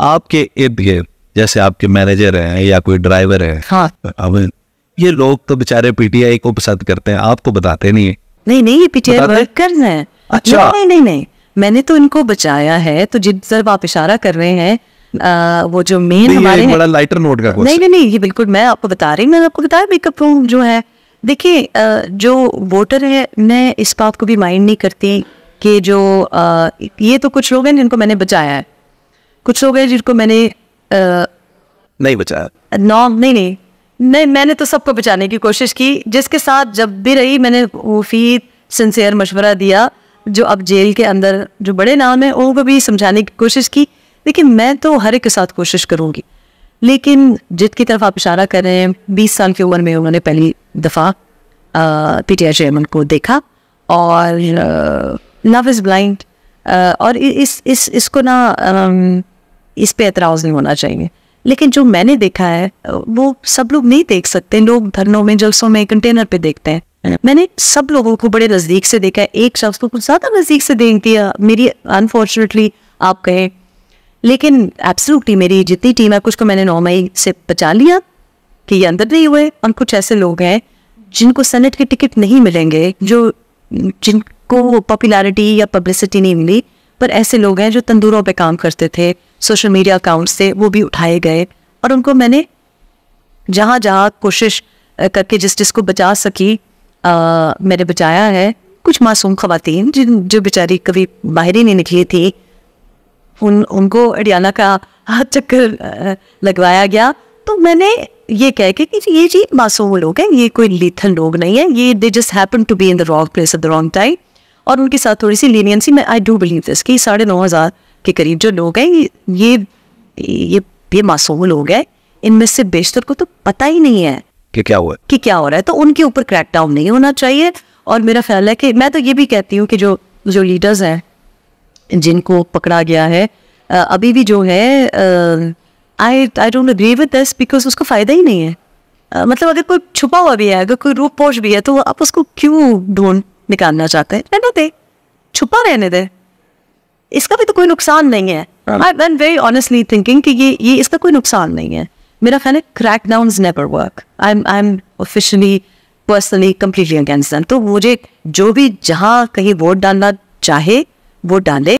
आपके इर्द गिर्द जैसे आपके मैनेजर हैं या कोई ड्राइवर है हाँ ये लोग तो बेचारे पीटीआई को पसंद करते हैं आपको बताते नहीं है नहीं नहीं ये पीटीआई वर्कर्स हैं अच्छा नहीं नहीं नहीं नहीं मैंने तो इनको बचाया है तो जिन सर आप इशारा कर रहे हैं आ, वो जो मेन हमारे बड़ा लाइटर नोट का नहीं नहीं नहीं ये बिल्कुल मैं आपको बता रही मैंने आपको बताया मेकअप रूम जो है देखिए जो वोटर है मैं इस बात को भी माइंड नहीं करती कि जो ये तो कुछ लोग हैं जिनको मैंने बचाया है कुछ लोग हैं जिनको मैंने आ, नहीं बचाया नौ नहीं नहीं नहीं मैंने तो सबको बचाने की कोशिश की जिसके साथ जब भी रही मैंने मुफीद सिंसियर मशवरा दिया जो अब जेल के अंदर जो बड़े नाम हैं उनको भी समझाने की कोशिश की लेकिन मैं तो हर एक के साथ कोशिश करूँगी लेकिन की तरफ आप इशारा कर रहे हैं बीस साल की उम्र में उन्होंने पहली दफ़ा पी टी आई चेयरमैन को देखा और लव इज़ ब्लाइंड और इस इस इसको ना इस पे एतराज़ नहीं होना चाहिए लेकिन जो मैंने देखा है वो सब लोग नहीं देख सकते लोग धरनों में जलसों में कंटेनर पे देखते हैं मैंने सब लोगों को बड़े नज़दीक से देखा है एक शख्स को तो कुछ ज़्यादा नज़दीक से देख दिया मेरी अनफॉर्चुनेटली आप कहें लेकिन एब्सोल्युटली मेरी जितनी टीम है कुछ को मैंने नौ मई से बचा लिया कि ये अंदर नहीं हुए और कुछ ऐसे लोग हैं जिनको सेनेट के टिकट नहीं मिलेंगे जो जिनको पॉपुलैरिटी या पब्लिसिटी नहीं मिली पर ऐसे लोग हैं जो तंदूरों पे काम करते थे सोशल मीडिया अकाउंट से वो भी उठाए गए और उनको मैंने जहाँ जहाँ कोशिश करके जिस जिसको बचा सकी आ, मैंने बचाया है कुछ मासूम खातन जिन जो बेचारी कभी बाहर ही नहीं निकली थी उन उनको हरियाणा का हाथ चक्कर लगवाया गया तो मैंने ये कह के कि ये जी मासूम लोग हैं ये कोई लीथन लोग नहीं है ये they just happen to be in the wrong place at the wrong time और उनके साथ थोड़ी सी लीनियंसी मैं आई डू बिलीव दिस कि साढ़े नौ हज़ार के करीब जो लोग हैं ये ये ये मासूम लोग हैं इनमें से बेशतर को तो पता ही नहीं है कि क्या हुआ कि क्या हो रहा है तो उनके ऊपर क्रैक डाउन नहीं होना चाहिए और मेरा ख्याल है कि मैं तो ये भी कहती हूँ कि जो जो लीडर्स हैं जिनको पकड़ा गया है अभी भी जो है I I don't agree with this because उसको फ़ायदा ही नहीं है मतलब अगर कोई छुपा हुआ भी है अगर कोई रूप पोष भी है तो आप उसको क्यों ढूंढ निकालना चाहते हैं रहने दे छुपा रहने दे इसका भी तो कोई नुकसान नहीं है I one very honestly thinking कि ये ये इसका कोई नुकसान नहीं है मेरा ख्याल है crackdown never work I am I am officially personally completely against then तो मुझे जो भी जहाँ कहीं वोट डालना चाहे वो डाले